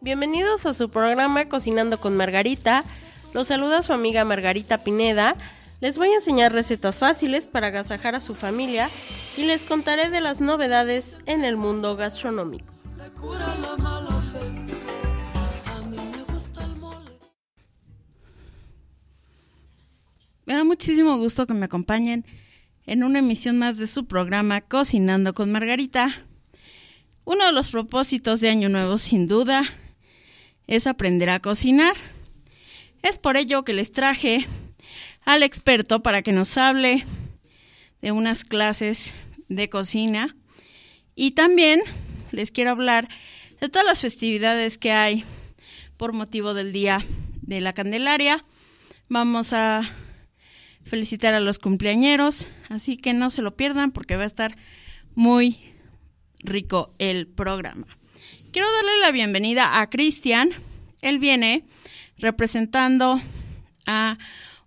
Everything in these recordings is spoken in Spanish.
Bienvenidos a su programa Cocinando con Margarita. Los saluda su amiga Margarita Pineda. Les voy a enseñar recetas fáciles para agasajar a su familia y les contaré de las novedades en el mundo gastronómico. Me da muchísimo gusto que me acompañen en una emisión más de su programa Cocinando con Margarita. Uno de los propósitos de Año Nuevo, sin duda, es aprender a cocinar. Es por ello que les traje al experto para que nos hable de unas clases de cocina y también les quiero hablar de todas las festividades que hay por motivo del Día de la Candelaria. Vamos a felicitar a los cumpleañeros, así que no se lo pierdan porque va a estar muy rico el programa. Quiero darle la bienvenida a Cristian. Él viene representando a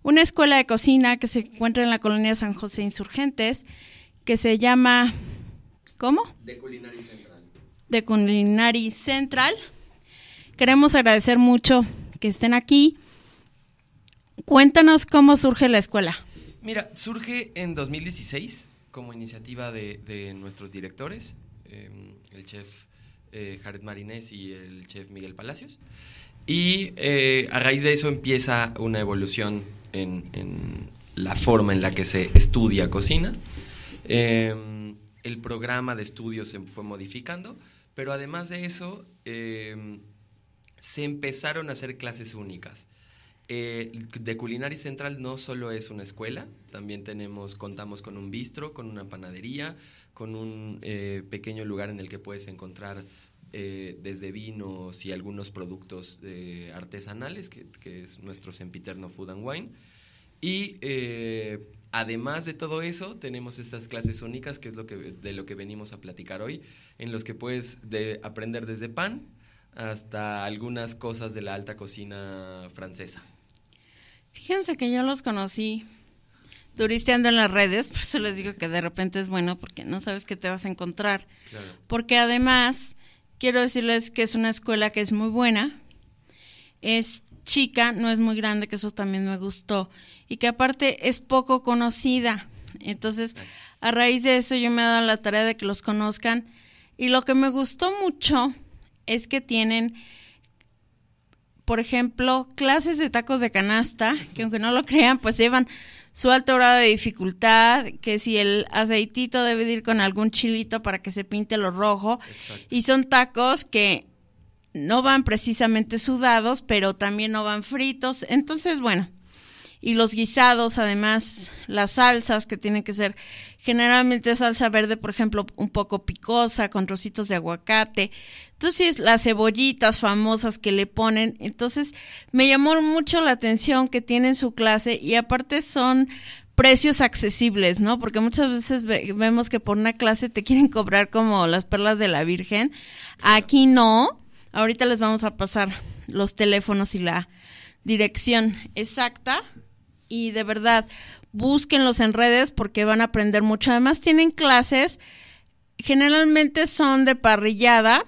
una escuela de cocina que se encuentra en la colonia San José Insurgentes, que se llama ¿Cómo? De culinari Central. De Culinary Central. Queremos agradecer mucho que estén aquí Cuéntanos cómo surge la escuela. Mira, surge en 2016 como iniciativa de, nuestros directores, em, el chef eh, Jared Marinés y el chef Miguel Palacios. Y eh, a raíz de eso empieza una evolución en, en, la forma en la que se estudia cocina. Em, el programa de estudios se fue modificando, pero además de eso, em, se empezaron a hacer clases únicas. Eh, de Culinary Central no solo es una escuela, también tenemos, contamos con un bistro, con una panadería, con un eh, pequeño lugar en el que puedes encontrar eh, desde vinos y algunos productos artesanales, que, es nuestro sempiterno Food and Wine. Y además de todo eso, tenemos estas clases únicas, que es lo que, de lo que venimos a platicar hoy, en los que puedes aprender desde pan hasta algunas cosas de la alta cocina francesa. Fíjense que yo los conocí turisteando en las redes, por eso les digo que de repente es bueno porque no sabes qué te vas a encontrar. Porque además, quiero decirles que es una escuela que es muy buena, es chica, no es muy grande, que eso también me gustó, y que aparte es poco conocida. Entonces, a raíz de eso yo me he dado la tarea de que los conozcan. Y lo que me gustó mucho es que tienen por ejemplo, clases de tacos de canasta, que aunque no lo crean, pues llevan su alto grado de dificultad, que si el aceitito debe ir con algún chilito para que se pinte lo rojo, y son tacos que no van precisamente sudados, pero también no van fritos. Entonces, bueno, y los guisados, además las salsas que tienen que ser generalmente salsa verde, por ejemplo, un poco picosa, con trocitos de aguacate. Entonces, las cebollitas famosas que le ponen. Entonces, me llamó mucho la atención que tienen su clase y aparte son precios accesibles, ¿no? Porque muchas veces vemos que por una clase te quieren cobrar como las perlas de la Virgen. Aquí no. Ahorita les vamos a pasar los teléfonos y la dirección exacta y de verdad, búsquenlos en redes porque van a aprender mucho. Además tienen clases, generalmente son de parrillada,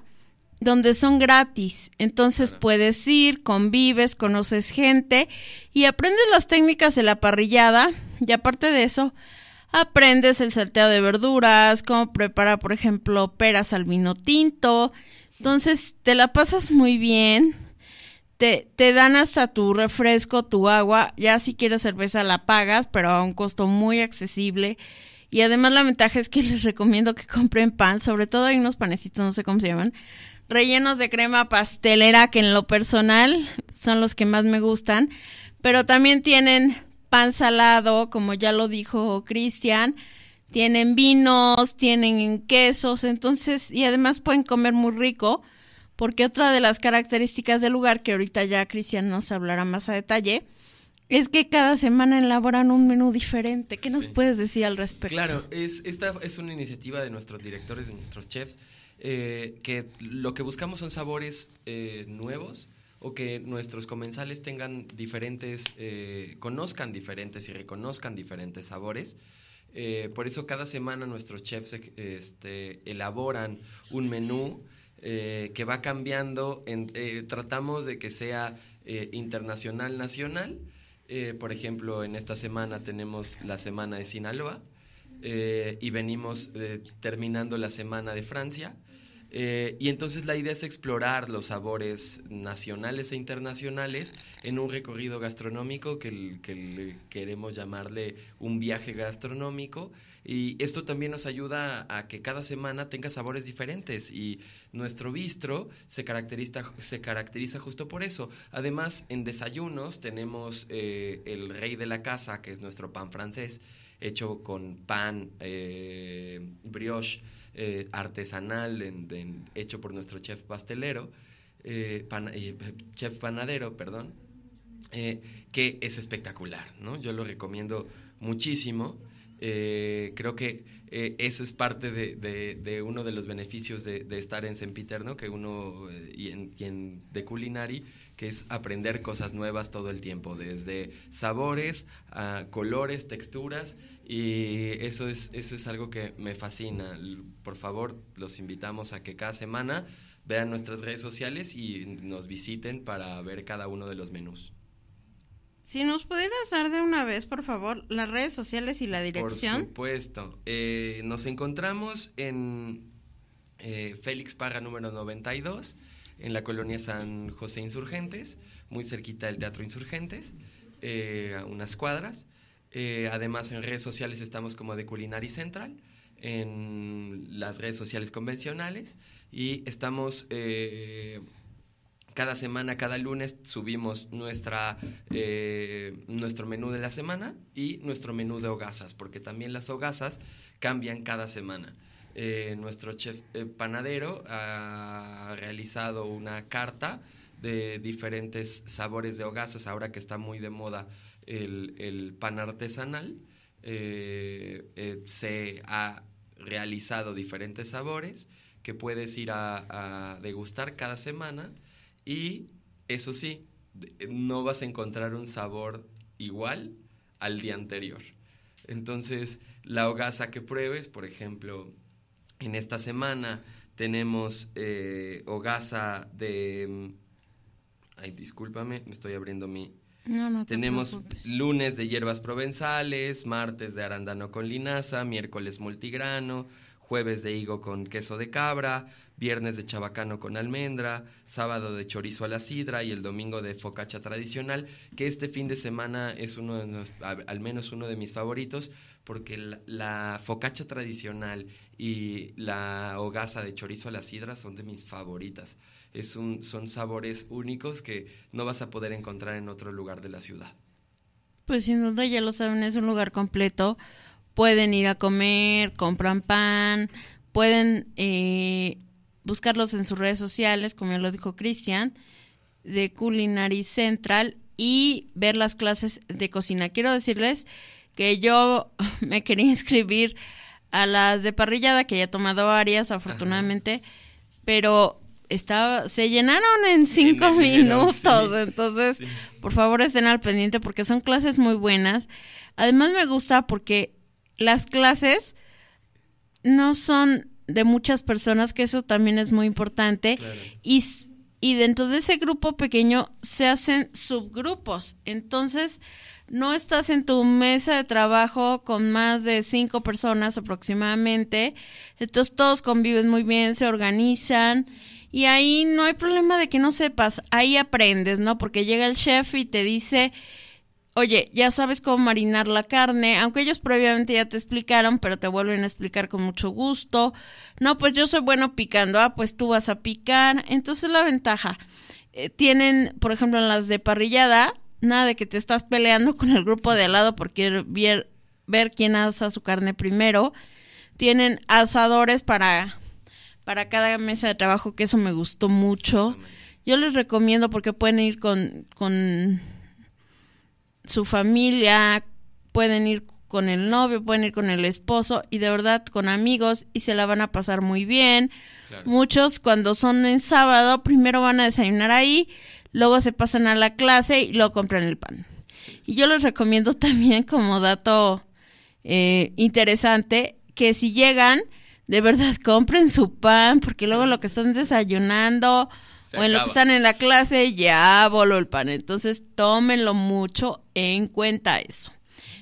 donde son gratis. Entonces puedes ir, convives, conoces gente y aprendes las técnicas de la parrillada y aparte de eso, aprendes el salteo de verduras, cómo preparar, por ejemplo, peras al vino tinto. Entonces te la pasas muy bien te, te dan hasta tu refresco, tu agua, ya si quieres cerveza la pagas, pero a un costo muy accesible. Y además la ventaja es que les recomiendo que compren pan, sobre todo hay unos panecitos, no sé cómo se llaman, rellenos de crema pastelera que en lo personal son los que más me gustan, pero también tienen pan salado, como ya lo dijo Cristian, tienen vinos, tienen quesos, entonces, y además pueden comer muy rico porque otra de las características del lugar, que ahorita ya Cristian nos hablará más a detalle, es que cada semana elaboran un menú diferente. ¿Qué nos puedes decir al respecto? Claro, esta es una iniciativa de nuestros directores, de nuestros chefs, eh, que lo que buscamos son sabores eh, nuevos o que nuestros comensales tengan diferentes, eh, conozcan diferentes y reconozcan diferentes sabores. por eso cada semana nuestros chefs este, elaboran un menú eh, que va cambiando, eh, tratamos de que sea eh, internacional, nacional. por ejemplo, en esta semana tenemos la semana de Sinaloa y venimos terminando la semana de Francia. Eh, y entonces la idea es explorar los sabores nacionales e internacionales en un recorrido gastronómico que, eh, queremos llamarle un viaje gastronómico. Y esto también nos ayuda a que cada semana tenga sabores diferentes y nuestro bistro se caracteriza, se caracteriza justo por eso. Además, en desayunos tenemos eh, el rey de la casa, que es nuestro pan francés, hecho con pan, brioche eh, artesanal hecho por nuestro chef pastelero, eh, eh, chef panadero, perdón, que es espectacular, ¿no? Yo lo recomiendo muchísimo. creo que eh, eso es parte de, uno de los beneficios de, estar en san ¿no? Que uno, eh, y, en, de Culinari, que es aprender cosas nuevas todo el tiempo, desde sabores a colores, texturas, y eso es, eso es algo que me fascina. Por favor, los invitamos a que cada semana vean nuestras redes sociales y nos visiten para ver cada uno de los menús. Si nos pudieras dar de una vez, por favor, las redes sociales y la dirección. Por supuesto. Eh, nos encontramos en eh, Félix Parra número 92, en la colonia San José Insurgentes, muy cerquita del Teatro Insurgentes, eh, a unas cuadras. además, en redes sociales estamos como de Culinary Central, en las redes sociales convencionales, y estamos cada semana, cada lunes subimos nuestra, eh, nuestro menú de la semana y nuestro menú de hogazas, porque también las hogazas cambian cada semana. Eh, nuestro chef eh, panadero ha realizado una carta de diferentes sabores de hogazas, ahora que está muy de moda el, pan artesanal. se ha realizado diferentes sabores que puedes ir a degustar cada semana y eso sí, eh, no vas a encontrar un sabor igual al día anterior. Entonces, la hogaza que pruebes, por ejemplo, en esta semana tenemos eh, hogaza de... Mm, ay, discúlpame, me estoy abriendo mi... No, no tenemos lunes de hierbas provenzales, martes de arandano con linaza, miércoles multigrano, jueves de higo con queso de cabra, viernes de chabacano con almendra, sábado de chorizo a la sidra y el domingo de focacha tradicional, que este fin de semana es uno de los, al menos uno de mis favoritos, porque la, focacha tradicional y la hogaza de chorizo a la sidra son de mis favoritas. Es un, son sabores únicos que no vas a poder encontrar en otro lugar de la ciudad. Pues sin duda ya lo saben, es un lugar completo pueden ir a comer, compran pan, pueden eh, buscarlos en sus redes sociales, como ya lo dijo Cristian, de Culinary Central y ver las clases de cocina. Quiero decirles que yo me quería inscribir a las de parrillada, que ya he tomado varias, afortunadamente, pero estaba, se llenaron en cinco minutos. entonces, por favor, estén al pendiente porque son clases muy buenas. Además, me gusta porque las clases no son de muchas personas, que eso también es muy importante, y, y dentro de ese grupo pequeño se hacen subgrupos. Entonces, no estás en tu mesa de trabajo con más de cinco personas aproximadamente. Entonces todos conviven muy bien, se organizan y ahí no hay problema de que no sepas, ahí aprendes, ¿no? Porque llega el chef y te dice, oye, ya sabes cómo marinar la carne, aunque ellos previamente ya te explicaron, pero te vuelven a explicar con mucho gusto. No, pues yo soy bueno picando, ah, pues tú vas a picar. Entonces la ventaja, eh, tienen, por ejemplo, en las de parrillada, nada de que te estás peleando con el grupo de al lado porque ver, ver quién asa su carne primero. Tienen asadores para, para cada mesa de trabajo, que eso me gustó mucho. Yo les recomiendo porque pueden ir con, con su familia, pueden ir con el novio, pueden ir con el esposo y de verdad con amigos y se la van a pasar muy bien. Muchos cuando son en sábado primero van a desayunar ahí, luego se pasan a la clase y luego compran el pan. Y yo les recomiendo también como dato eh, interesante que si llegan, de verdad compren su pan porque luego lo que están desayunando o en lo que están en la clase, ya voló el pan. Entonces, tómenlo mucho en cuenta eso.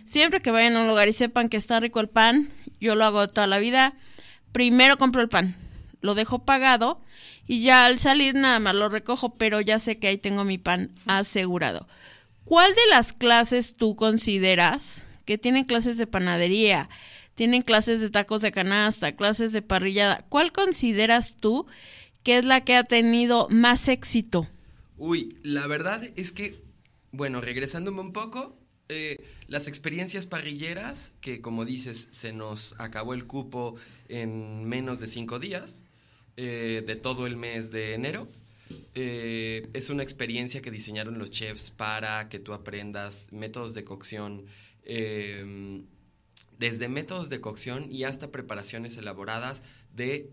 Siempre que vayan a un lugar y sepan que está rico el pan, yo lo hago toda la vida, primero compro el pan, lo dejo pagado y ya al salir nada más lo recojo, pero ya sé que ahí tengo mi pan asegurado. ¿Cuál de las clases tú consideras que tienen clases de panadería, tienen clases de tacos de canasta, clases de parrillada? ¿Cuál consideras tú ¿Qué es la que ha tenido más éxito? Uy, la verdad es que, bueno, regresándome un poco, eh, las experiencias parrilleras, que como dices, se nos acabó el cupo en menos de cinco días, eh, de todo el mes de enero, eh, es una experiencia que diseñaron los chefs para que tú aprendas métodos de cocción, em, desde métodos de cocción y hasta preparaciones elaboradas de,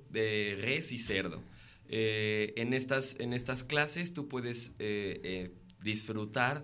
res y cerdo. Eh, en, estas, en estas clases tú puedes eh, eh, disfrutar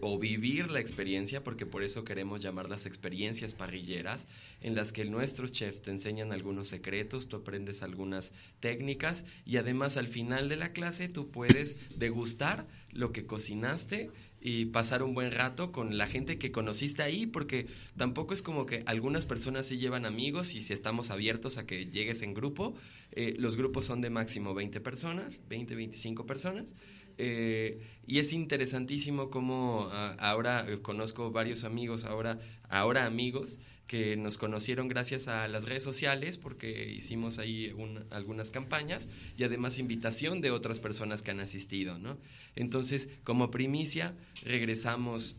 o vivir la experiencia, porque por eso queremos llamarlas experiencias parrilleras, en las que nuestros chefs te enseñan algunos secretos, tú aprendes algunas técnicas y además al final de la clase tú puedes degustar lo que cocinaste y pasar un buen rato con la gente que conociste ahí, porque tampoco es como que algunas personas sí llevan amigos y si estamos abiertos a que llegues en grupo, eh, los grupos son de máximo 20 personas, 20, 25 personas, eh, y es interesantísimo como ah, ahora eh, conozco varios amigos, ahora, ahora amigos, que nos conocieron gracias a las redes sociales porque hicimos ahí algunas campañas y además invitación de otras personas que han asistido, ¿no? Entonces, como primicia, regresamos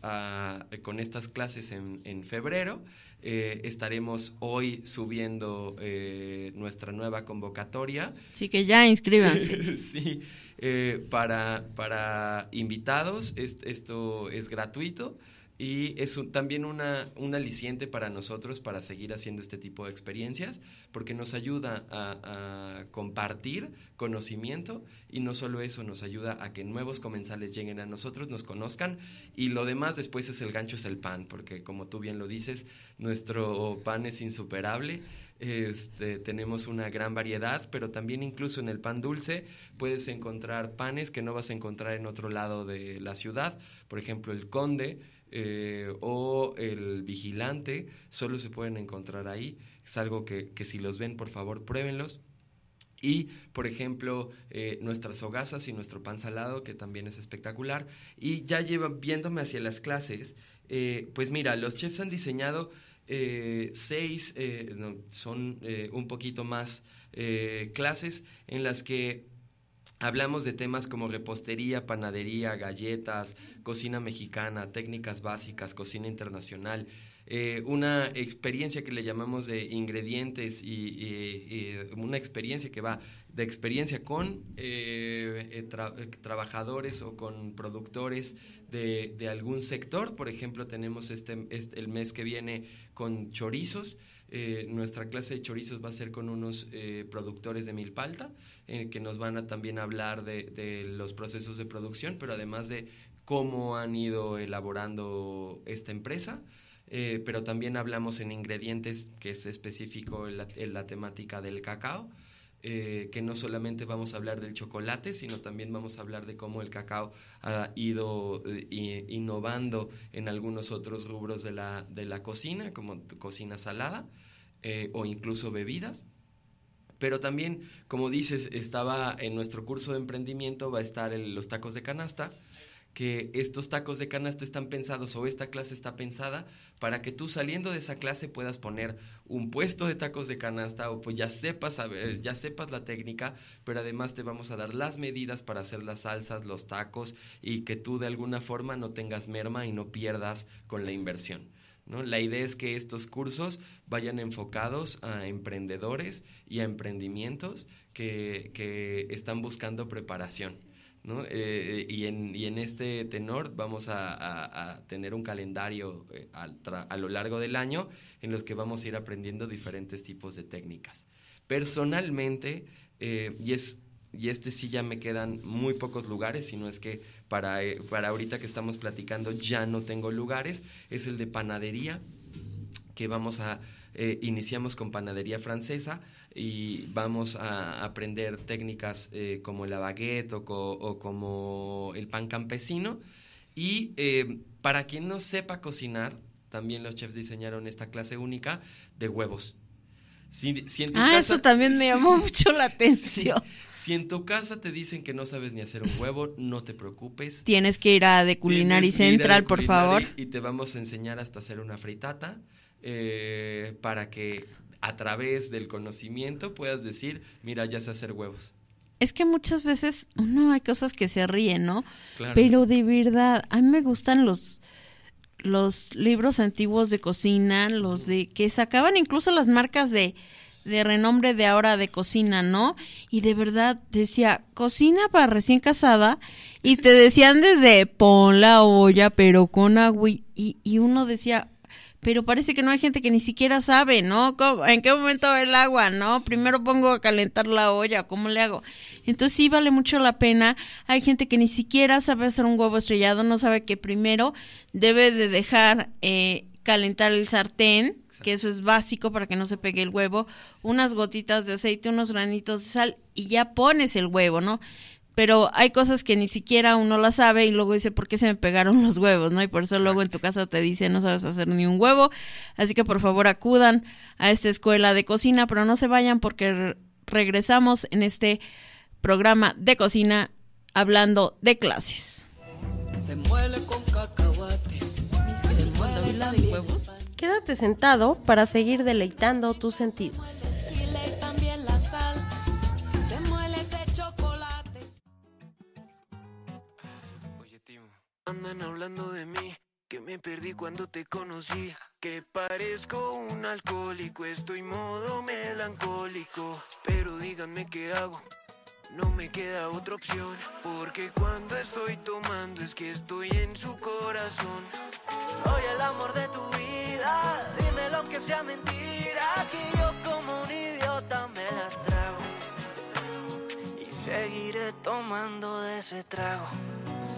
con estas clases en, en febrero eh, estaremos hoy subiendo eh, nuestra nueva convocatoria. Sí, que ya inscríbanse. sí, eh, para, para invitados, esto es gratuito. Y es también una, un aliciente para nosotros para seguir haciendo este tipo de experiencias, porque nos ayuda a, a, compartir conocimiento y no solo eso, nos ayuda a que nuevos comensales lleguen a nosotros, nos conozcan y lo demás después es el gancho, es el pan, porque como tú bien lo dices, nuestro pan es insuperable. Este, tenemos una gran variedad, pero también incluso en el pan dulce puedes encontrar panes que no vas a encontrar en otro lado de la ciudad. Por ejemplo, el conde eh, o el vigilante solo se pueden encontrar ahí. Es algo que, si los ven, por favor, pruébenlos. Y, por ejemplo, eh, nuestras hogazas y nuestro pan salado, que también es espectacular. Y ya llevan, viéndome hacia las clases, eh, pues mira, los chefs han diseñado seis, son un poquito más clases en las que Hablamos de temas como repostería, panadería, galletas, cocina mexicana, técnicas básicas, cocina internacional, eh, una experiencia que le llamamos de ingredientes y, una experiencia que va de experiencia con eh, eh, trabajadores o con productores de, algún sector. Por ejemplo, tenemos este, este, el mes que viene con chorizos eh, nuestra clase de chorizos va a ser con unos eh, productores de Milpalta, eh, que nos van a también hablar de, los procesos de producción, pero además de cómo han ido elaborando esta empresa. pero también hablamos en ingredientes, que es específico en la temática del cacao. Eh, que no solamente vamos a hablar del chocolate, sino también vamos a hablar de cómo el cacao ha ido eh, innovando en algunos otros rubros de la, cocina, como cocina salada eh, o incluso bebidas. Pero también, como dices, estaba en nuestro curso de emprendimiento, va a estar los tacos de canasta, que estos tacos de canasta están pensados o esta clase está pensada para que tú saliendo de esa clase puedas poner un puesto de tacos de canasta o pues ya sepas eh, ya sepas la técnica, pero además te vamos a dar las medidas para hacer las salsas, los tacos y que tú de alguna forma no tengas merma y no pierdas con la inversión. ¿No? La idea es que estos cursos vayan enfocados a emprendedores y a emprendimientos que están buscando preparación. Eh, y, en, este tenor vamos a, tener un calendario eh, a, lo largo del año en los que vamos a ir aprendiendo diferentes tipos de técnicas. Personalmente, eh, y este sí ya me quedan muy pocos lugares, sino es que para, ahorita que estamos platicando ya no tengo lugares, es el de panadería, que vamos a, iniciamos con panadería francesa, y vamos a aprender técnicas eh, como la baguette o, como el pan campesino. Y eh, para quien no sepa cocinar, también los chefs diseñaron esta clase única de huevos. ah, eso también me llamó mucho la atención. Si, en tu casa te dicen que no sabes ni hacer un huevo, no te preocupes. Tienes que ir a The Culinary Central, por favor. Y te vamos a enseñar hasta hacer una fritata eh, para que a través del conocimiento puedas decir, mira, ya sé hacer huevos. Es que muchas veces uno hay cosas que se ríen, ¿no? Pero de verdad, a mí me gustan los, los libros antiguos de cocina, los de que sacaban incluso las marcas de, de renombre de ahora de cocina, ¿no? Y de verdad decía, cocina para recién casada, y te decían desde, pon la olla, pero con agua, y, y uno decía, pero parece que no hay gente que ni siquiera sabe, ¿no? ¿En qué momento el agua, no? Primero pongo a calentar la olla, ¿cómo le hago? Entonces sí vale mucho la pena. Hay gente que ni siquiera sabe hacer un huevo estrellado, no sabe que primero debe de dejar eh, calentar el sartén, que eso es básico para que no se pegue el huevo, unas gotitas de aceite, unos granitos de sal y ya pones el huevo, ¿no? pero hay cosas que ni siquiera uno las sabe y luego dice, ¿por qué se me pegaron los huevos? ¿no? Y por eso luego en tu casa te dice, no sabes hacer ni un huevo, así que por favor acudan a esta escuela de cocina, pero no se vayan porque regresamos en este programa de cocina hablando de clases. Se muele con cacahuate. Se muele Quédate sentado para seguir deleitando tus sentidos. Andan hablando de mí, que me perdí cuando te conocí, que parezco un alcohólico, estoy modo melancólico, pero díganme qué hago. No me queda otra opción, porque cuando estoy tomando es que estoy en su corazón. Soy el amor de tu vida, dime lo que sea mentira, que yo como un idiota me la trago. Y seguiré tomando de ese trago.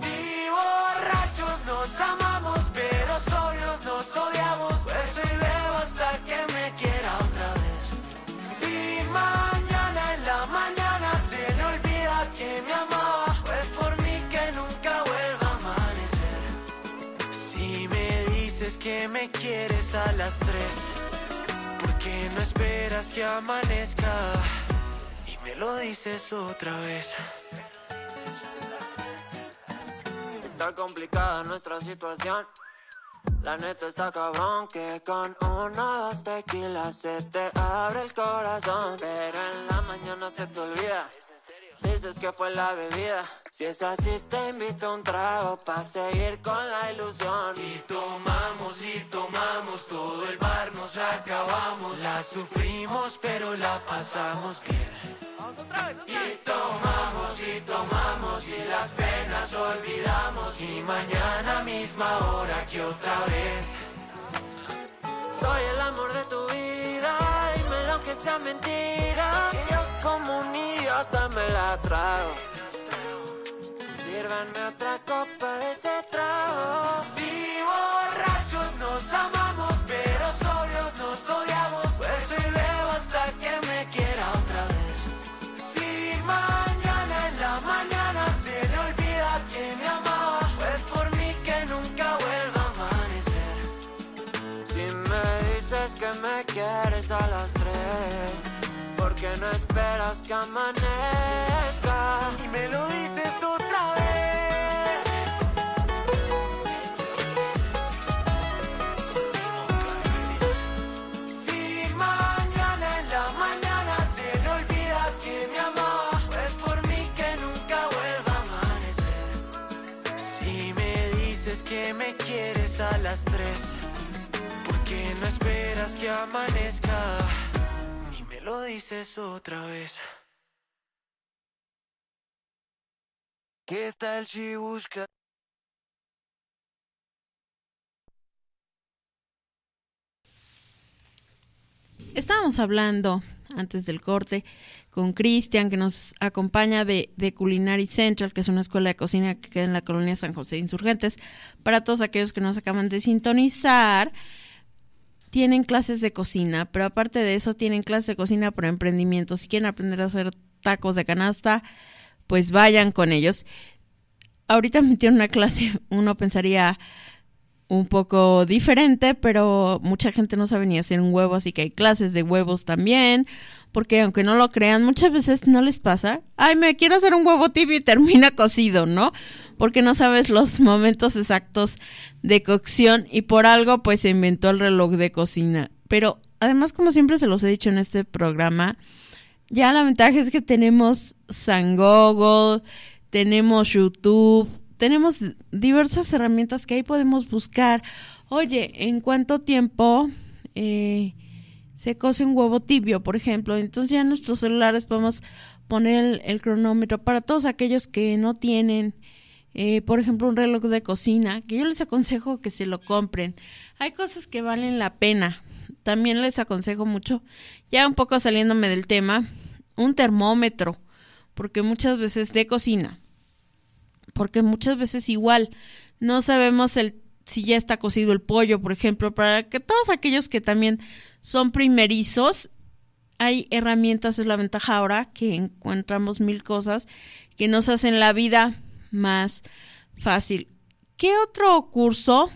Si borrachos nos amamos, pero sobrios nos odiamos. Pues y bebo hasta que me quiera otra vez. Si mañana en la mañana se le olvida que me amaba, pues por mí que nunca vuelva a amanecer. Si me dices que me quieres a las tres, qué no esperas que amanezca y me lo dices otra vez. Está complicada nuestra situación. La neta está cabrón que con una dos tequilas se te abre el corazón. Pero en la mañana se te olvida. Dices que fue la bebida. Si es así, te invito un trago para seguir con la ilusión. Y tomamos y tomamos, todo el bar nos acabamos. La sufrimos, pero la pasamos bien. Y tomamos y tomamos y las penas olvidamos. Y mañana misma hora que otra vez. Soy el amor de tu vida, me lo que sea mentira. Que yo como la Sírvanme otra copa de ese trago. Si borrachos nos amamos, pero sobrios nos odiamos. Pues y bebo hasta que me quiera otra vez. Si mañana en la mañana se le olvida que me amaba, pues por mí que nunca vuelva a amanecer. Si me dices que me quieres a las tres. Que no esperas que amanezca y me lo dices otra vez. Si mañana en la mañana se le olvida que me amaba, Pues por mí que nunca vuelva a amanecer. Si me dices que me quieres a las tres, qué no esperas que amanezca lo dices otra vez. ¿Qué tal si buscas? Estábamos hablando antes del corte con Cristian, que nos acompaña de, de, Culinary Central, que es una escuela de cocina que queda en la colonia San José de Insurgentes. Para todos aquellos que nos acaban de sintonizar, tienen clases de cocina, pero aparte de eso tienen clases de cocina para emprendimiento. Si quieren aprender a hacer tacos de canasta, pues vayan con ellos. Ahorita metieron una clase, uno pensaría un poco diferente, pero mucha gente no sabe ni hacer un huevo, así que hay clases de huevos también porque aunque no lo crean, muchas veces no les pasa, ay, me quiero hacer un huevo tibio y termina cocido, ¿no? Porque no sabes los momentos exactos de cocción y por algo pues se inventó el reloj de cocina. Pero además, como siempre se los he dicho en este programa, ya la ventaja es que tenemos San tenemos YouTube, tenemos diversas herramientas que ahí podemos buscar. Oye, ¿en cuánto tiempo eh, se cose un huevo tibio, por ejemplo. Entonces ya en nuestros celulares podemos poner el, cronómetro para todos aquellos que no tienen, eh, por ejemplo, un reloj de cocina, que yo les aconsejo que se lo compren. Hay cosas que valen la pena. También les aconsejo mucho, ya un poco saliéndome del tema, un termómetro, porque muchas veces de cocina, porque muchas veces igual no sabemos el si ya está cocido el pollo, por ejemplo, para que todos aquellos que también son primerizos, hay herramientas, es la ventaja ahora que encontramos mil cosas que nos hacen la vida más fácil. ¿Qué otro curso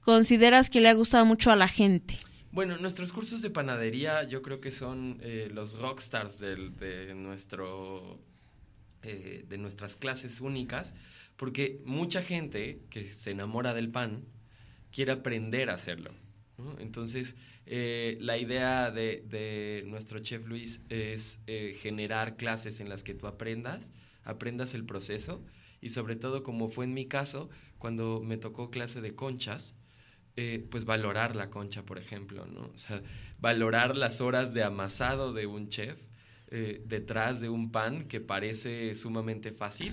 consideras que le ha gustado mucho a la gente? Bueno, nuestros cursos de panadería yo creo que son eh, los rockstars de, nuestro, eh, de nuestras clases únicas, porque mucha gente que se enamora del pan quiere aprender a hacerlo. Entonces, eh, la idea de, nuestro chef Luis es eh, generar clases en las que tú aprendas, aprendas el proceso y sobre todo, como fue en mi caso, cuando me tocó clase de conchas, eh, pues valorar la concha, por ejemplo, ¿no? O sea, valorar las horas de amasado de un chef detrás de un pan que parece sumamente fácil,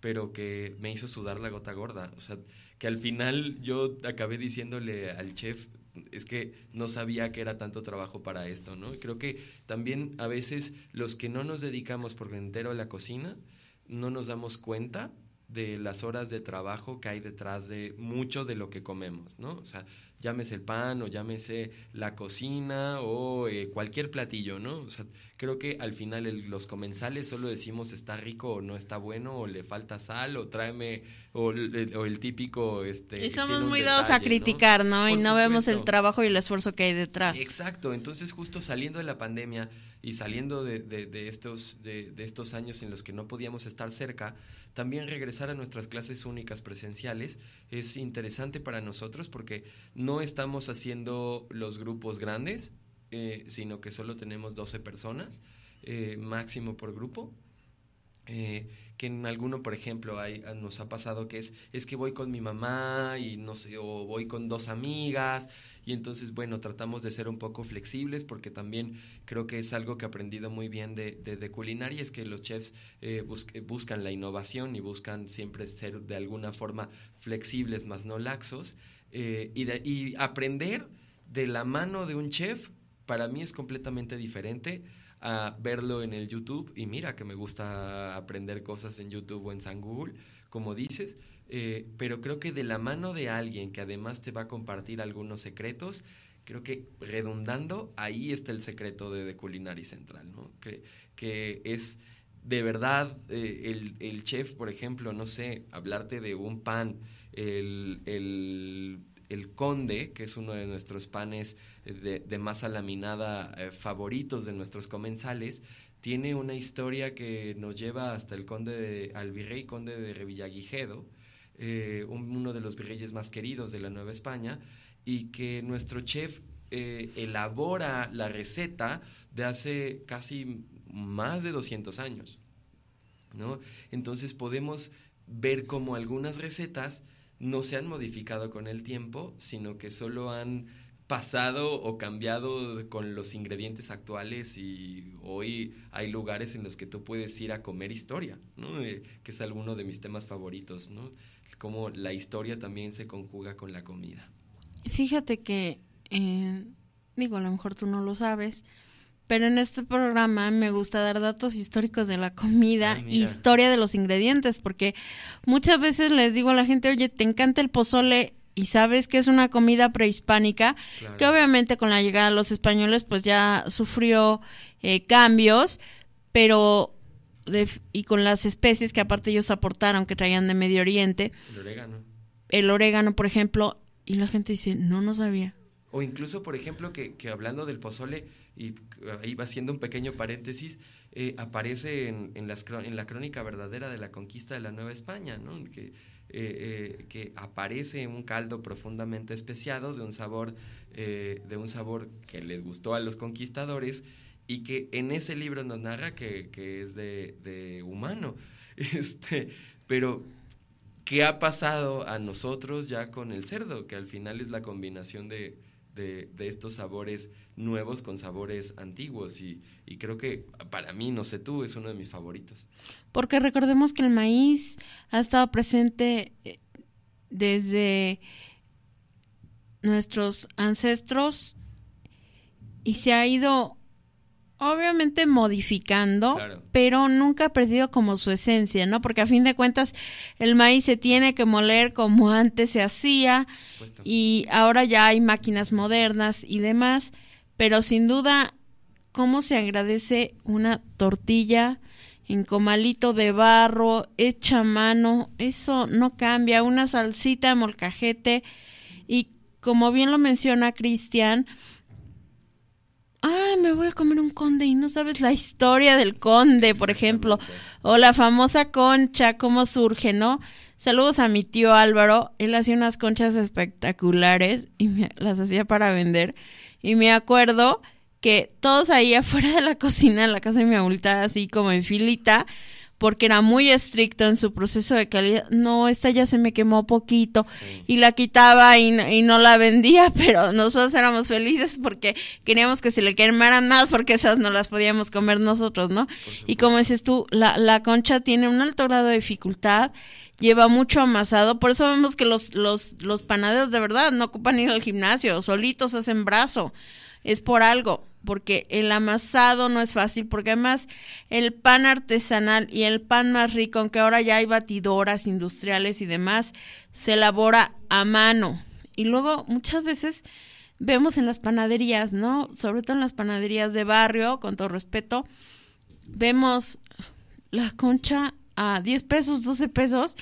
pero que me hizo sudar la gota gorda. O sea, que al final yo acabé diciéndole al chef, es que no sabía que era tanto trabajo para esto, ¿no? creo que también a veces los que no nos dedicamos por entero a la cocina, no nos damos cuenta de las horas de trabajo que hay detrás de mucho de lo que comemos, ¿no? O sea, llámese el pan o llámese la cocina o eh, cualquier platillo, ¿no? O sea, creo que al final los comensales solo decimos está rico o no está bueno o le falta sal o tráeme o, el típico... Este, y somos muy dados a criticar, ¿no? Y no vemos el trabajo y el esfuerzo que hay detrás. Exacto, entonces justo saliendo de la pandemia y saliendo de, estos, de, estos años en los que no podíamos estar cerca, también regresar a nuestras clases únicas presenciales es interesante para nosotros porque no no estamos haciendo los grupos grandes, eh, sino que solo tenemos 12 personas eh, máximo por grupo. Eh, que en alguno, por ejemplo, ah, nos ha pasado que es, es que voy con mi mamá y no sé, o voy con dos amigas, y entonces, bueno, tratamos de ser un poco flexibles porque también creo que es algo que he aprendido muy bien de, de, culinaria, es que los chefs buscan la innovación y buscan siempre ser de alguna forma flexibles, más no laxos, eh, y, aprender de la mano de un chef para mí es completamente diferente a verlo en el YouTube. Y mira que me gusta aprender cosas en YouTube o en San Google, como dices. Eh, pero creo que de la mano de alguien que además te va a compartir algunos secretos, creo que redundando, ahí está el secreto de, de Culinary Central, Que, que es de verdad eh, el, el chef, por ejemplo, no sé, hablarte de un pan el, el, conde, que es uno de nuestros panes eh, de, masa laminada eh, favoritos de nuestros comensales, tiene una historia que nos lleva hasta el conde de, al virrey conde de Revillagigedo, eh, uno de los virreyes más queridos de la Nueva España, y que nuestro chef elabora la receta de hace casi más de 200 años. ¿no? Entonces podemos ver cómo algunas recetas no se han modificado con el tiempo, sino que solo han pasado o cambiado con los ingredientes actuales y hoy hay lugares en los que tú puedes ir a comer historia, eh, que es alguno de mis temas favoritos, ¿no? cómo la historia también se conjuga con la comida. Fíjate que, eh, digo, a lo mejor tú no lo sabes, pero en este programa me gusta dar datos históricos de la comida, ah, historia de los ingredientes, porque muchas veces les digo a la gente, oye, te encanta el pozole y sabes que es una comida prehispánica, que obviamente con la llegada de los españoles pues ya sufrió eh, cambios, pero... y con las especies que aparte ellos aportaron, que traían de Medio Oriente. El orégano. El orégano, por ejemplo, y la gente dice, no, no sabía. O incluso, por ejemplo, que, hablando del pozole, y ahí va haciendo un pequeño paréntesis, eh, aparece en, la crónica verdadera de la conquista de la Nueva España, eh, eh, que, aparece un caldo profundamente especiado de un sabor, de un sabor que les gustó a los conquistadores y que en ese libro nos narra que, es de, de, humano. Este, pero, ¿qué ha pasado a nosotros ya con el cerdo? Que al final es la combinación de, de, estos sabores nuevos con sabores antiguos y, y, creo que para mí, no sé tú, es uno de mis favoritos. Porque recordemos que el maíz ha estado presente eh, desde nuestros ancestros y se ha ido obviamente modificando, pero nunca ha perdido como su esencia, ¿no? Porque a fin de cuentas el maíz se tiene que moler como antes se hacía y ahora ya hay máquinas modernas y demás, pero sin duda, ¿cómo se agradece una tortilla? en comalito de barro, hecha a mano, eso no cambia, una salsita de molcajete y como bien lo menciona Cristian, Ay, me voy a comer un conde y no sabes la historia del conde, por ejemplo, o la famosa concha, cómo surge, ¿no? Saludos a mi tío Álvaro, él hacía unas conchas espectaculares y las hacía para vender. Y me acuerdo que todos ahí afuera de la cocina, en la casa de mi abuelita, así como en filita, porque era muy estricto en su proceso de calidad. No, esta ya se me quemó poquito y la quitaba y, no la vendía, pero nosotros éramos felices porque queríamos que se le quemaran más porque esas no las podíamos comer nosotros, ¿no? Y como dices tú, la, concha tiene un alto grado de dificultad lleva mucho amasado. Por eso vemos que los, los, los, panaderos de verdad no ocupan ir al gimnasio, solitos hacen brazo. Es por algo porque el amasado no es fácil, porque además el pan artesanal y el pan más rico, aunque ahora ya hay batidoras industriales y demás, se elabora a mano. Y luego muchas veces vemos en las panaderías, ¿no? Sobre todo en las panaderías de barrio, con todo respeto, vemos la concha a 10 pesos, 12 pesos.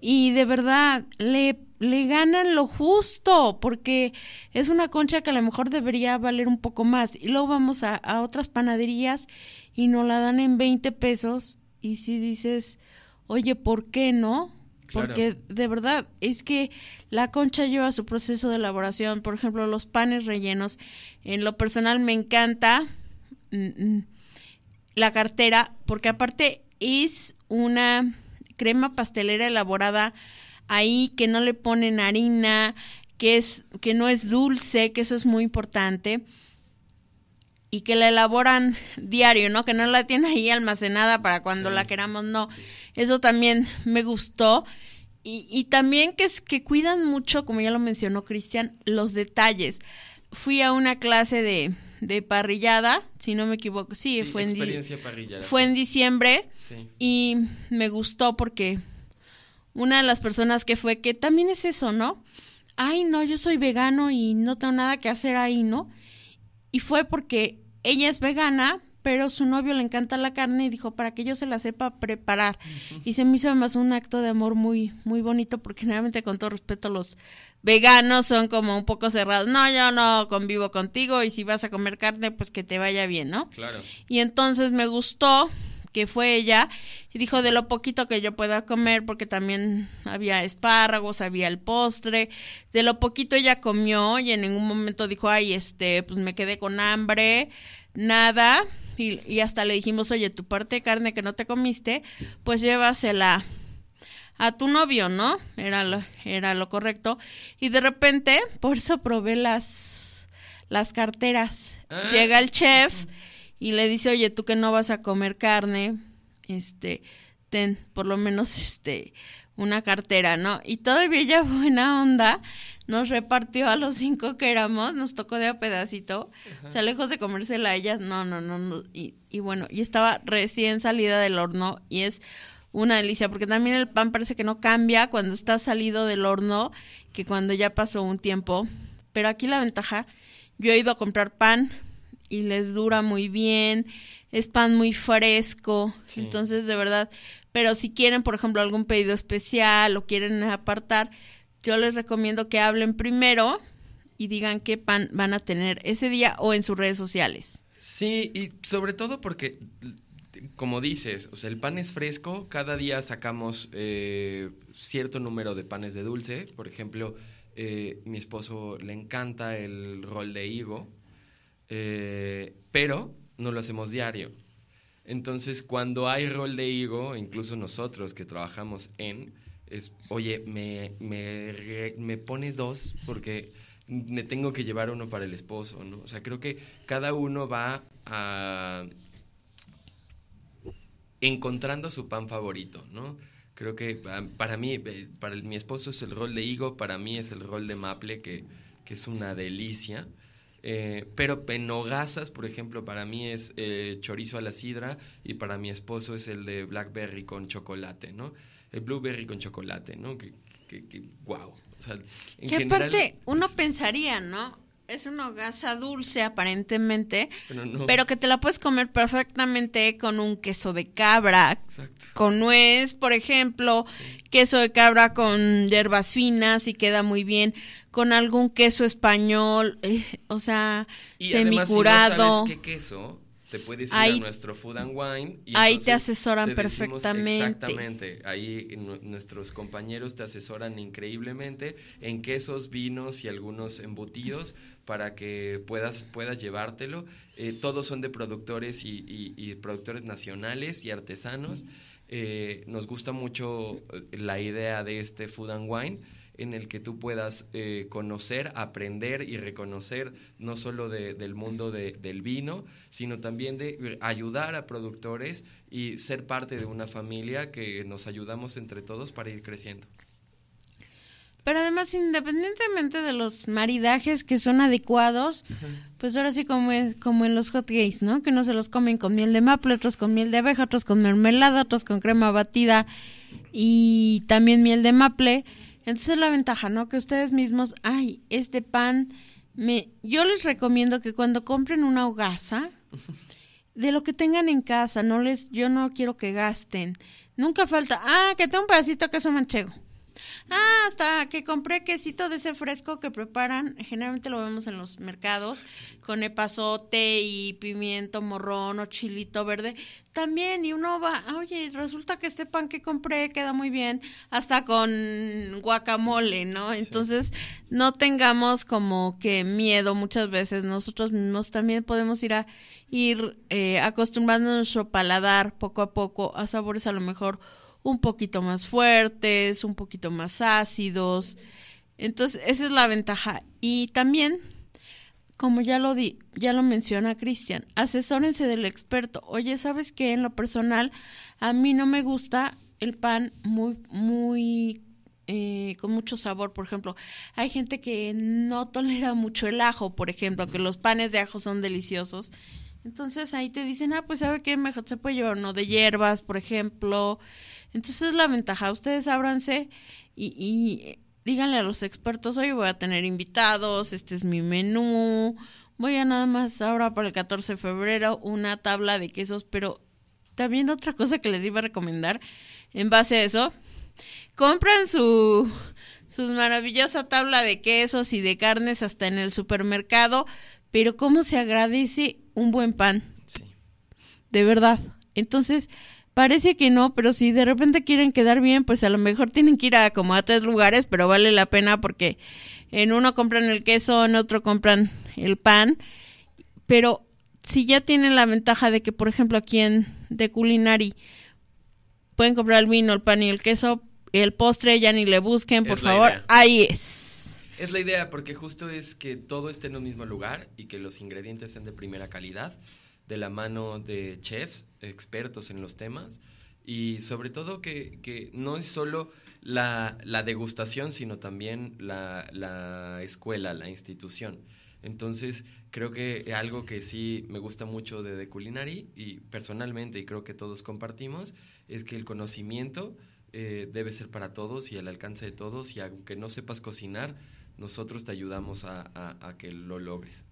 Y de verdad le le ganan lo justo, porque es una concha que a lo mejor debería valer un poco más. Y luego vamos a, otras panaderías y nos la dan en 20 pesos. Y si dices, oye, ¿por qué no? Porque de verdad es que la concha lleva su proceso de elaboración. Por ejemplo, los panes rellenos. En lo personal me encanta mm, mm, la cartera, porque aparte es una crema pastelera elaborada ahí, que no le ponen harina, que, es, que no es dulce, que eso es muy importante y que la elaboran diario, ¿no? Que no la tienen ahí almacenada para cuando la queramos, no. Eso también me gustó. Y, y también que, es, que cuidan mucho, como ya lo mencionó Cristian, los detalles. Fui a una clase de, de parrillada, si no me equivoco, sí, fue, en fue en diciembre y me gustó porque una de las personas que fue, que también es eso, ¿no? Ay, no, yo soy vegano y no tengo nada que hacer ahí, ¿no? Y fue porque ella es vegana, pero su novio le encanta la carne y dijo para que yo se la sepa preparar. Y se me hizo además un acto de amor muy, muy bonito, porque generalmente con todo respeto los veganos son como un poco cerrados. No, yo no convivo contigo y si vas a comer carne, pues que te vaya bien, ¿no? Claro. Y entonces me gustó que fue ella, y dijo de lo poquito que yo pueda comer, porque también había espárragos, había el postre, de lo poquito ella comió y en ningún momento dijo, ay, este, pues me quedé con hambre, nada, y, hasta le dijimos, oye, tu parte de carne que no te comiste, pues llévasela a tu novio, ¿no? Era lo, era lo correcto. Y de repente, por eso probé las, las carteras. Ah. Llega el chef y le dice, oye, tú que no vas a comer carne, este, ten por lo menos este, una cartera, ¿no? Y todavía ella buena onda nos repartió a los cinco que éramos, nos tocó de a pedacito, o sea, lejos de comérsela a ellas, no, no, no, no. y bueno, y estaba recién salida del horno y es una delicia, porque también el pan parece que no cambia cuando está salido del horno que cuando ya pasó un tiempo. Pero aquí la ventaja, yo he ido a comprar pan y les dura muy bien, es pan muy fresco, entonces de verdad, pero si quieren, por ejemplo, algún pedido especial o quieren apartar, yo les recomiendo que hablen primero y digan qué pan van a tener ese día o en sus redes sociales. Sí, y sobre todo porque, como dices, o sea, el pan es fresco, cada día sacamos eh, cierto número de panes de dulce, por ejemplo, eh, mi esposo le encanta el rol de higo, eh, pero no lo hacemos diario. Entonces, cuando hay rol de higo, incluso nosotros que trabajamos en, es, oye, me, me, pones dos porque me tengo que llevar uno para el esposo, ¿no? O sea, creo que cada uno va a encontrando su pan favorito, ¿no? Creo que ah, para mí, eh, para mi esposo es el rol de higo, para mí es el rol de maple, que, que es una delicia. Eh, pero en por ejemplo, para mí es eh, chorizo a la sidra y para mi esposo es el de blackberry con chocolate, ¿no? El blueberry con chocolate, ¿no? Que, que, que aparte uno pensaría, ¿no? es una gasa dulce aparentemente, pero, que te la puedes comer perfectamente con un queso de cabra, con nuez, por ejemplo, queso de cabra con hierbas finas y queda muy bien, con algún queso español, eh, o sea, y semicurado. si qué queso, te puedes ir ahí, a nuestro Food and Wine. ahí te asesoran perfectamente. Exactamente. Ahí nuestros compañeros te asesoran increíblemente en quesos, vinos y algunos embutidos para que puedas, puedas llevártelo. Eh, todos son de productores y, productores nacionales y artesanos. Eh, nos gusta mucho eh, la idea de este Food and Wine en el que tú puedas conocer, aprender y reconocer no solo del mundo del vino, sino también de ayudar a productores y ser parte de una familia que nos ayudamos entre todos para ir creciendo. Pero además, independientemente de los maridajes que son adecuados, pues ahora sí como, es, como en los hot cakes, ¿no? Que no se los comen con miel de maple, otros con miel de abeja, otros con mermelada, otros con crema batida y también miel de maple. Entonces la ventaja, ¿no? Que ustedes mismos, ay, este pan, me... yo les recomiendo que cuando compren una hogaza, de lo que tengan en casa, no les, yo no quiero que gasten. Nunca falta, ah, que tengo un pedacito de queso manchego Ah, hasta que compré quesito de ese fresco que preparan, generalmente lo vemos en los mercados, con epazote y pimiento morrón o chilito verde. También, y uno va, oye, resulta que este pan que compré queda muy bien, hasta con guacamole, ¿no? Entonces, no tengamos como que miedo muchas veces. Nosotros mismos también podemos ir a ir eh, acostumbrando nuestro paladar poco a poco a sabores a lo mejor un poquito más fuertes, un poquito más ácidos. Entonces, esa es la ventaja. Y también, como ya lo di, ya lo menciona Cristian, asesórense del experto. Oye, ¿sabes qué? En lo personal, a mí no me gusta el pan muy, muy eh, con mucho sabor, por ejemplo. Hay gente que no tolera mucho el ajo, por ejemplo, que los panes de ajo son deliciosos. Entonces ahí te dicen, ah, pues sabe qué mejor se puede llevar de hierbas, por ejemplo. Entonces es la ventaja, ustedes ábranse y, díganle a los expertos, hoy voy a tener invitados, este es mi menú, voy a nada más ahora para el 14 de febrero una tabla de quesos, pero también otra cosa que les iba a recomendar en base a eso, compran su sus maravillosa tabla de quesos y de carnes hasta en el supermercado, pero cómo se agradece un buen pan. Sí. De verdad. Entonces, Parece que no, pero si de repente quieren quedar bien, pues a lo mejor tienen que ir a como a tres lugares, pero vale la pena porque en uno compran el queso, en otro compran el pan, pero si ya tienen la ventaja de que, por ejemplo, aquí en de Culinari pueden comprar el vino, el pan y el queso, el postre ya ni le busquen, por favor, ahí es. Es la idea, porque justo es que todo esté en un mismo lugar y que los ingredientes sean de primera calidad de la mano de chefs expertos en los temas y sobre todo que, no es solo la, degustación, sino también la, escuela, la institución. Entonces, creo que algo que sí me gusta mucho de The Culinary y personalmente, y creo que todos compartimos, es que el conocimiento eh, debe ser para todos y al alcance de todos, y aunque no sepas cocinar, nosotros te ayudamos a que lo logres.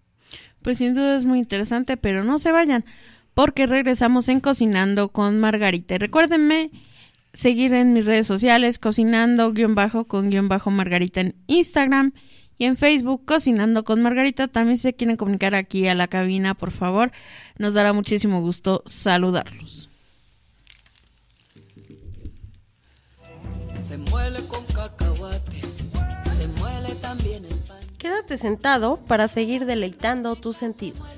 Pues sin duda es muy interesante, pero no se vayan, porque regresamos en Cocinando con Margarita. Y recuérdenme seguir en mis redes sociales, cocinando con Margarita en Instagram y en Facebook, cocinando con Margarita. También si se quieren comunicar aquí a la cabina, por favor, nos dará muchísimo gusto saludarlos. Se muele con cacahuate Quédate sentado para seguir deleitando tus sentidos.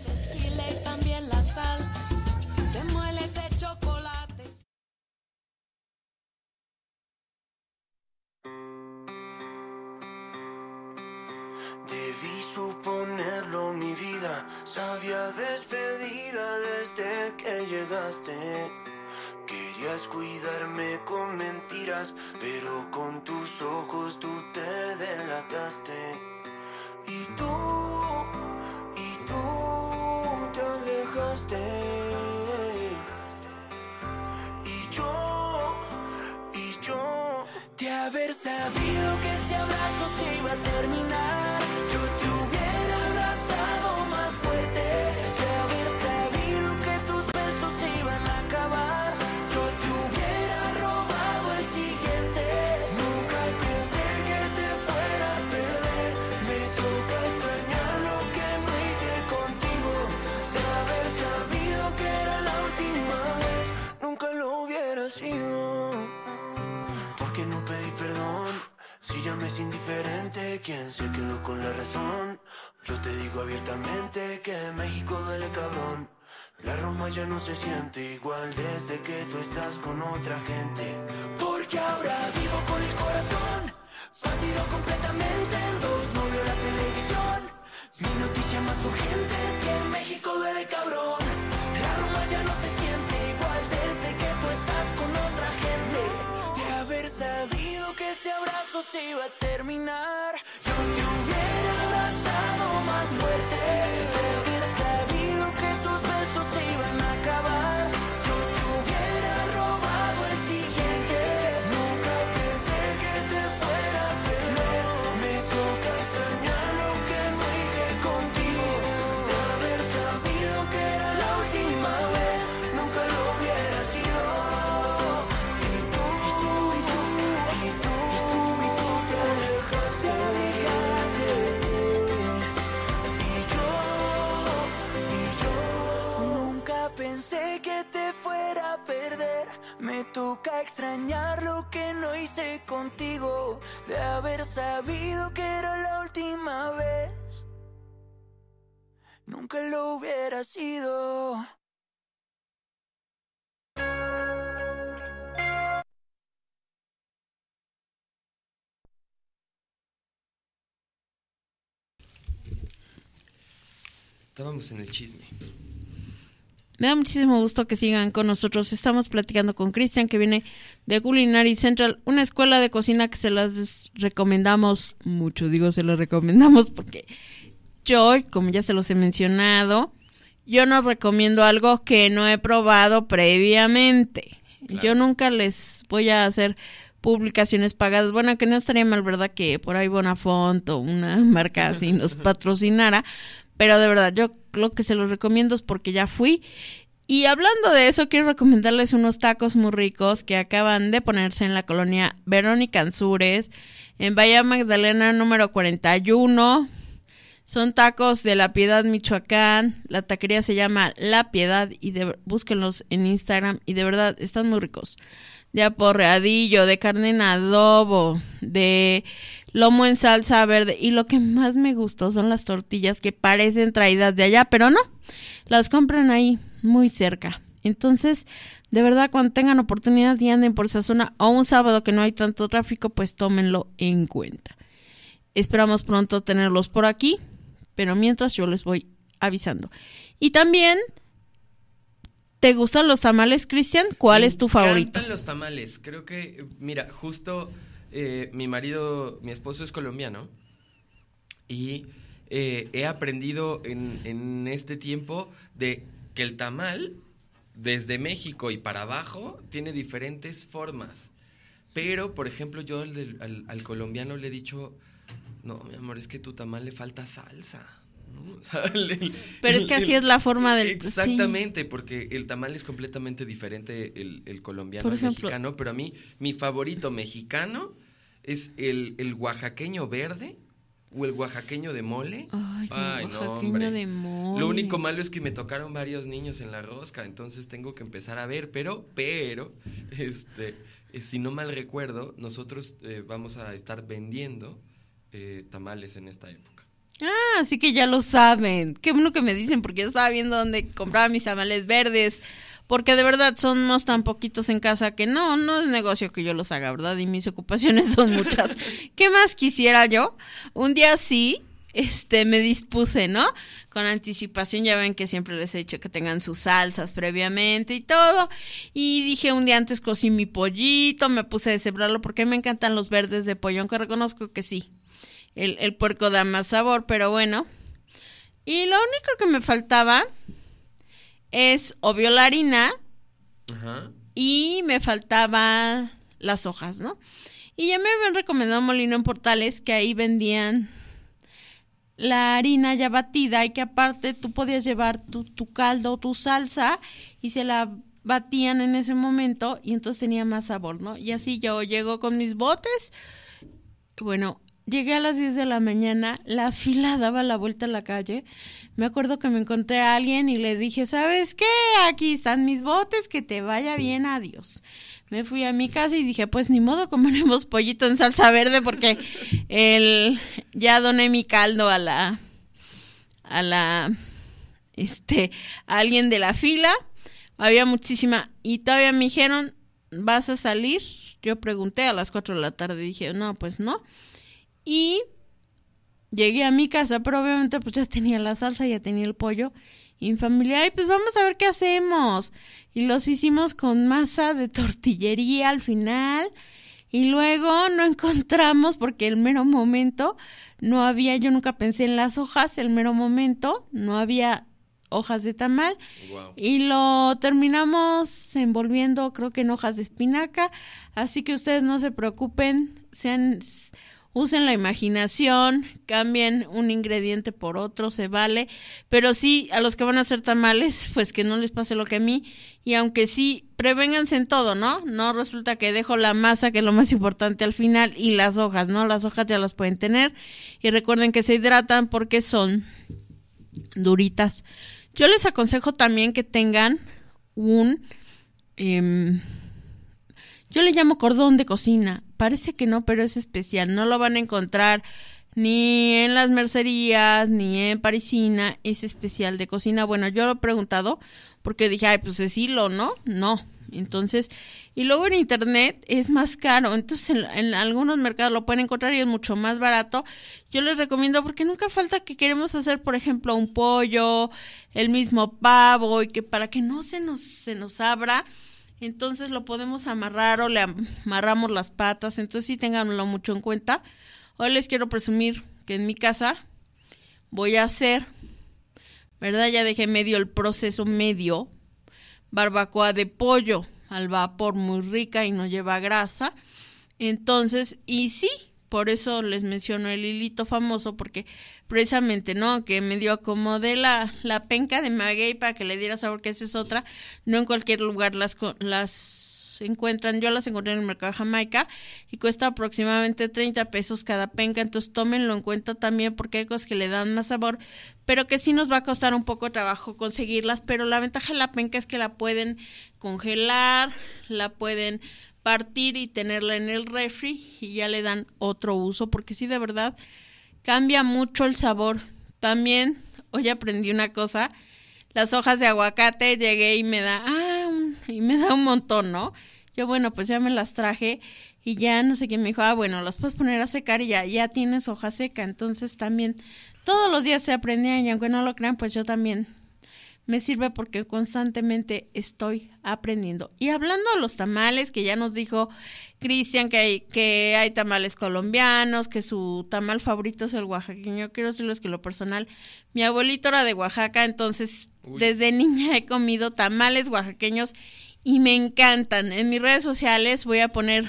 Estábamos en el chisme. Me da muchísimo gusto que sigan con nosotros. Estamos platicando con Cristian, que viene de Culinary Central, una escuela de cocina que se las recomendamos mucho. Digo, se las recomendamos porque yo, como ya se los he mencionado, yo no recomiendo algo que no he probado previamente. Yo nunca les voy a hacer publicaciones pagadas. Bueno, que no estaría mal, ¿verdad? Que por ahí Bonafont o una marca así nos patrocinara. Pero de verdad, yo lo que se los recomiendo es porque ya fui. Y hablando de eso, quiero recomendarles unos tacos muy ricos que acaban de ponerse en la colonia Verónica Anzures, en Bahía Magdalena número 41. Son tacos de La Piedad, Michoacán. La taquería se llama La Piedad y búsquenlos en Instagram y de verdad están muy ricos. De aporreadillo, de carne en adobo, de lomo en salsa verde. Y lo que más me gustó son las tortillas que parecen traídas de allá, pero no, las compran ahí, muy cerca. Entonces, de verdad, cuando tengan oportunidad y anden por esa zona o un sábado que no hay tanto tráfico, pues tómenlo en cuenta. Esperamos pronto tenerlos por aquí, pero mientras yo les voy avisando. Y también, ¿te gustan los tamales, Cristian? ¿Cuál es tu favorito? Me gustan los tamales. Creo que, mira, justo eh, mi marido, mi esposo es colombiano y eh, he aprendido en, en este tiempo de que el tamal desde México y para abajo tiene diferentes formas. Pero, por ejemplo, yo al, colombiano le he dicho, no, mi amor, es que tu tamal le falta salsa. Pero es que así es la forma del... Exactamente, porque el tamal es completamente diferente el, el colombiano al mexicano, pero a mí mi favorito mexicano es el, el oaxaqueño verde o el oaxaqueño de mole. Ay, no, Lo único malo es que me tocaron varios niños en la rosca, entonces tengo que empezar a ver, pero, pero, este, eh, si no mal recuerdo, nosotros eh, vamos a estar vendiendo eh, tamales en esta época. Ah, así que ya lo saben. Qué bueno que me dicen, porque yo estaba viendo dónde compraba mis tamales verdes porque de verdad somos tan poquitos en casa que no, no es negocio que yo los haga, ¿verdad? Y mis ocupaciones son muchas. ¿Qué más quisiera yo? Un día sí, este, me dispuse, ¿no? Con anticipación, ya ven que siempre les he dicho que tengan sus salsas previamente y todo. Y dije un día antes cocí mi pollito, me puse a deshebrarlo porque me encantan los verdes de pollo, aunque reconozco que sí, el, el puerco da más sabor, pero bueno. Y lo único que me faltaba es obvio la harina y me faltaban las hojas, ¿no? Y ya me habían recomendado molino en Portales que ahí vendían la harina ya batida y que aparte tú podías llevar tu, tu caldo, tu salsa y se la batían en ese momento y entonces tenía más sabor, ¿no? Y así yo llego con mis botes. Bueno, Llegué a las 10 de la mañana, la fila daba la vuelta a la calle. Me acuerdo que me encontré a alguien y le dije, ¿sabes qué? Aquí están mis botes, que te vaya bien, adiós. Me fui a mi casa y dije, pues ni modo, comeremos pollito en salsa verde porque el, ya doné mi caldo a la, a la, este, a alguien de la fila. Había muchísima y todavía me dijeron, ¿vas a salir? Yo pregunté a las 4 de la tarde, dije, no, pues no y llegué a mi casa, pero obviamente pues ya tenía la salsa, ya tenía el pollo. Y familia, Y pues vamos a ver qué hacemos. Y los hicimos con masa de tortillería al final. Y luego no encontramos, porque el mero momento no había, yo nunca pensé en las hojas, el mero momento no había hojas de tamal. Y lo terminamos envolviendo, creo que en hojas de espinaca. Así que ustedes no se preocupen, sean usen la imaginación, cambien un ingrediente por otro, se vale, pero sí a los que van a hacer tamales, pues que no les pase lo que a mí y aunque sí, prevénganse en todo, ¿no? No resulta que dejo la masa, que es lo más importante al final, y las hojas, ¿no? Las hojas ya las pueden tener y recuerden que se hidratan porque son duritas. Yo les aconsejo también que tengan un... Em, yo le llamo cordón de cocina Parece que no, pero es especial. No lo van a encontrar ni en las mercerías, ni en Parisina. Es especial de cocina. Bueno, yo lo he preguntado porque dije, ay, pues es hilo, ¿no? No. Entonces, y luego en internet es más caro. Entonces, en, algunos mercados lo pueden encontrar y es mucho más barato. Yo les recomiendo porque nunca falta que queremos hacer, por ejemplo, un pollo, el mismo pavo y que para que no se nos se nos abra, entonces lo podemos amarrar o le amarramos las patas, entonces sí tenganlo mucho en cuenta. Hoy les quiero presumir que en mi casa voy a hacer, ¿verdad? Ya dejé medio el proceso medio, barbacoa de pollo al vapor muy rica y no lleva grasa. Entonces, y sí, por eso les menciono el hilito famoso, porque precisamente, ¿no? Que me dio acomodé la, la penca de maguey para que le diera sabor que esa es otra. No en cualquier lugar las, las encuentran. Yo las encontré en el mercado de Jamaica y cuesta aproximadamente 30 pesos cada penca. Entonces tómenlo en cuenta también porque hay cosas que le dan más sabor, pero que sí nos va a costar un poco trabajo conseguirlas. Pero la ventaja de la penca es que la pueden congelar, la pueden partir y tenerla en el refri y ya le dan otro uso porque sí de verdad cambia mucho el sabor. También hoy aprendí una cosa, las hojas de aguacate llegué y me da ah, un, y me da un montón, ¿no? Yo bueno, pues ya me las traje y ya no sé quién me dijo, ah, bueno, las puedes poner a secar y ya ya tienes hoja seca, entonces también todos los días se aprendían y aunque no lo crean, pues yo también me sirve porque constantemente estoy aprendiendo. Y hablando de los tamales, que ya nos dijo Cristian que hay, que hay tamales colombianos, que su tamal favorito es el oaxaqueño, quiero decirles que lo personal, mi abuelito era de Oaxaca, entonces desde niña he comido tamales oaxaqueños y me encantan. En mis redes sociales voy a poner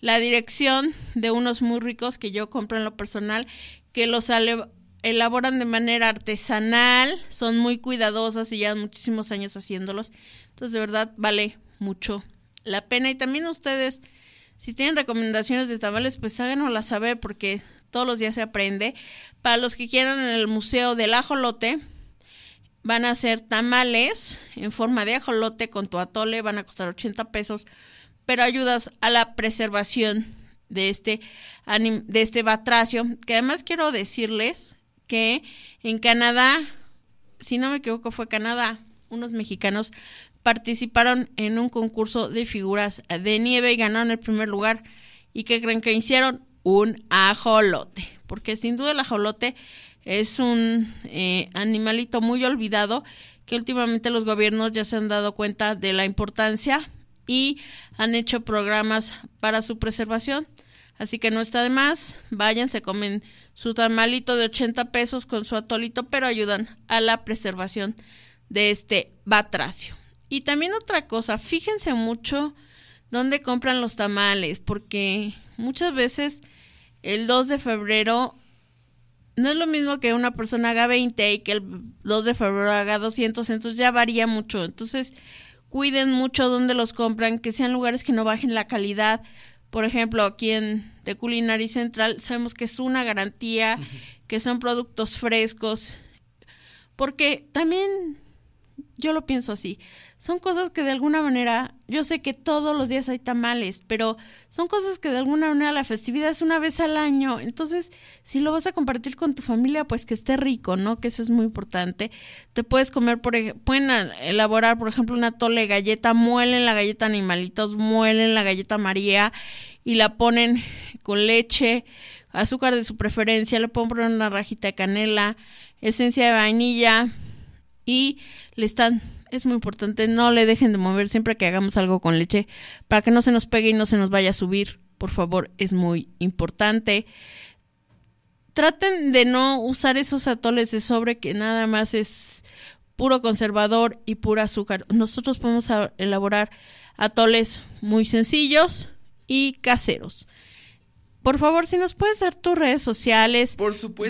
la dirección de unos muy ricos que yo compro en lo personal, que los sale elaboran de manera artesanal, son muy cuidadosas y llevan muchísimos años haciéndolos. Entonces, de verdad, vale mucho la pena. Y también ustedes, si tienen recomendaciones de tamales, pues háganoslas saber porque todos los días se aprende. Para los que quieran en el Museo del Ajolote, van a hacer tamales en forma de ajolote con tu atole, van a costar 80 pesos, pero ayudas a la preservación de este, de este batracio, que además quiero decirles que en Canadá, si no me equivoco, fue Canadá, unos mexicanos participaron en un concurso de figuras de nieve y ganaron el primer lugar. ¿Y qué creen que hicieron? Un ajolote, porque sin duda el ajolote es un eh, animalito muy olvidado que últimamente los gobiernos ya se han dado cuenta de la importancia y han hecho programas para su preservación. Así que no está de más, vayan, se comen su tamalito de 80 pesos con su atolito, pero ayudan a la preservación de este batracio. Y también otra cosa, fíjense mucho dónde compran los tamales, porque muchas veces el 2 de febrero no es lo mismo que una persona haga 20 y que el 2 de febrero haga 200, entonces ya varía mucho. Entonces, cuiden mucho dónde los compran, que sean lugares que no bajen la calidad por ejemplo, aquí en de Culinary Central sabemos que es una garantía, que son productos frescos, porque también yo lo pienso así. Son cosas que de alguna manera, yo sé que todos los días hay tamales, pero son cosas que de alguna manera la festividad es una vez al año. Entonces, si lo vas a compartir con tu familia, pues que esté rico, ¿no? Que eso es muy importante. Te puedes comer, por pueden elaborar, por ejemplo, una tole galleta, muelen la galleta animalitos, muelen la galleta María y la ponen con leche, azúcar de su preferencia, le ponen una rajita de canela, esencia de vainilla y le están, es muy importante, no le dejen de mover siempre que hagamos algo con leche para que no se nos pegue y no se nos vaya a subir. Por favor, es muy importante. Traten de no usar esos atoles de sobre que nada más es puro conservador y puro azúcar. Nosotros podemos elaborar atoles muy sencillos y caseros. Por favor, si nos puedes dar tus redes sociales.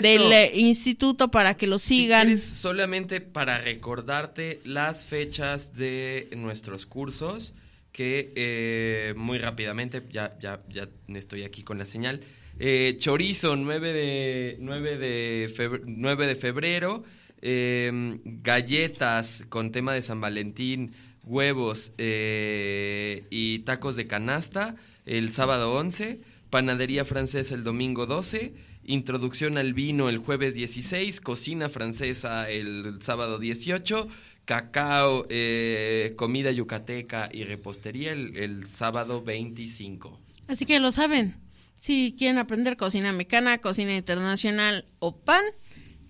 Del eh, instituto para que lo sigan. solamente para recordarte las fechas de nuestros cursos, que eh, muy rápidamente, ya, ya, estoy aquí con la señal. Eh, chorizo, 9 de, 9 de, 9 de febrero. Em, galletas con tema de San Valentín, huevos y tacos de canasta el sábado 11. Panadería francesa el domingo 12, introducción al vino el jueves 16, cocina francesa el sábado 18, cacao, eh, comida yucateca y repostería el, sábado 25. Así que lo saben, si quieren aprender cocina mecana, cocina internacional o pan,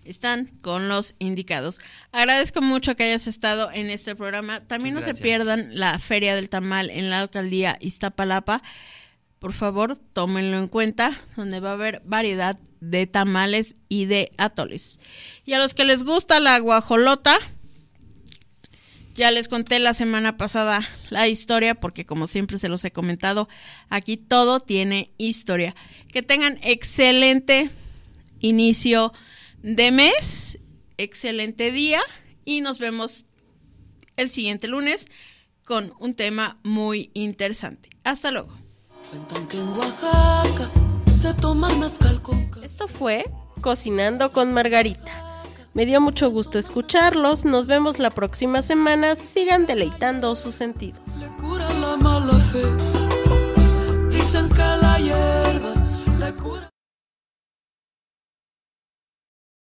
están con los indicados. Agradezco mucho que hayas estado en este programa. También no se pierdan la Feria del Tamal en la alcaldía Iztapalapa. Por favor, tómenlo en cuenta, donde va a haber variedad de tamales y de atoles. Y a los que les gusta la guajolota, ya les conté la semana pasada la historia, porque como siempre se los he comentado, aquí todo tiene historia. Que tengan excelente inicio de mes, excelente día y nos vemos el siguiente lunes con un tema muy interesante. Hasta luego. Esto fue Cocinando con Margarita. Me dio mucho gusto escucharlos. Nos vemos la próxima semana. Sigan deleitando sus sentidos.